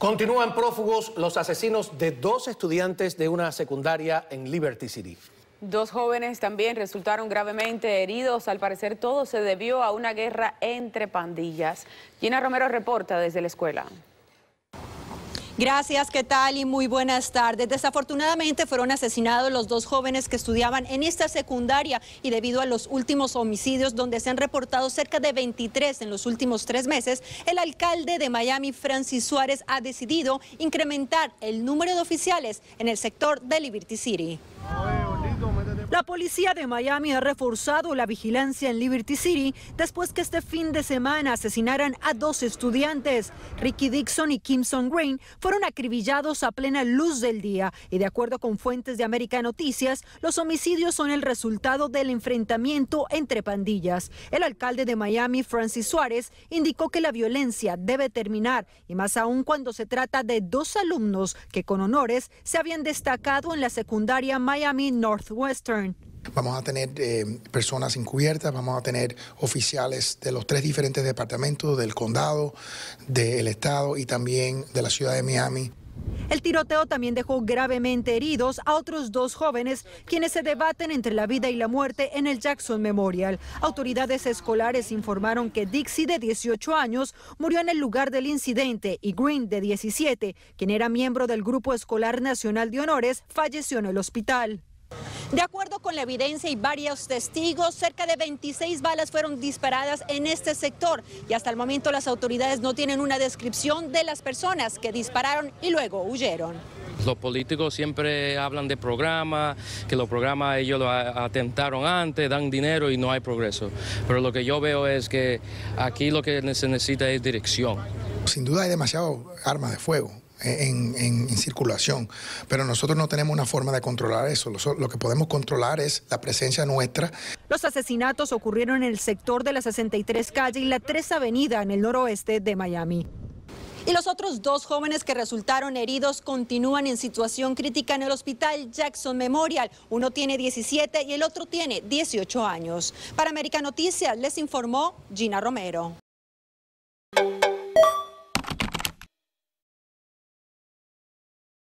Continúan prófugos los asesinos de dos estudiantes de una secundaria en Liberty City. Dos jóvenes también resultaron gravemente heridos. Al parecer todo se debió a una guerra entre pandillas. Gina Romero reporta desde la escuela. Gracias, ¿qué tal? Y muy buenas tardes. Desafortunadamente fueron asesinados los dos jóvenes que estudiaban en esta secundaria y debido a los últimos homicidios donde se han reportado cerca de 23 en los últimos tres meses, el alcalde de Miami, Francis Suárez, ha decidido incrementar el número de oficiales en el sector de Liberty City. La policía de Miami ha reforzado la vigilancia en Liberty City después que este fin de semana asesinaran a dos estudiantes. Ricky Dixon y Kimson Green fueron acribillados a plena luz del día y de acuerdo con fuentes de América Noticias, los homicidios son el resultado del enfrentamiento entre pandillas. El alcalde de Miami, Francis Suárez, indicó que la violencia debe terminar y más aún cuando se trata de dos alumnos que con honores se habían destacado en la secundaria Miami Northwestern. Vamos a tener eh, personas encubiertas, vamos a tener oficiales de los tres diferentes departamentos, del condado, del estado y también de la ciudad de Miami. El tiroteo también dejó gravemente heridos a otros dos jóvenes quienes se debaten entre la vida y la muerte en el Jackson Memorial. Autoridades escolares informaron que Dixie, de 18 años, murió en el lugar del incidente y Green, de 17, quien era miembro del Grupo Escolar Nacional de Honores, falleció en el hospital. De acuerdo con la evidencia y varios testigos, cerca de 26 balas fueron disparadas en este sector y hasta el momento las autoridades no tienen una descripción de las personas que dispararon y luego huyeron. Los políticos siempre hablan de programa, que los programas ellos lo atentaron antes, dan dinero y no hay progreso. Pero lo que yo veo es que aquí lo que se necesita es dirección. Sin duda hay demasiado armas de fuego en, circulación. Pero nosotros no tenemos una forma de controlar eso. lo, que podemos controlar es la presencia nuestra. Los asesinatos ocurrieron en el sector de la 63 calle y la 3 avenida en el noroeste de Miami. Y los otros dos jóvenes que resultaron heridos continúan en situación crítica en el hospital Jackson Memorial. Uno tiene 17 y el otro tiene 18 años. Para América Noticias les informó Gina Romero.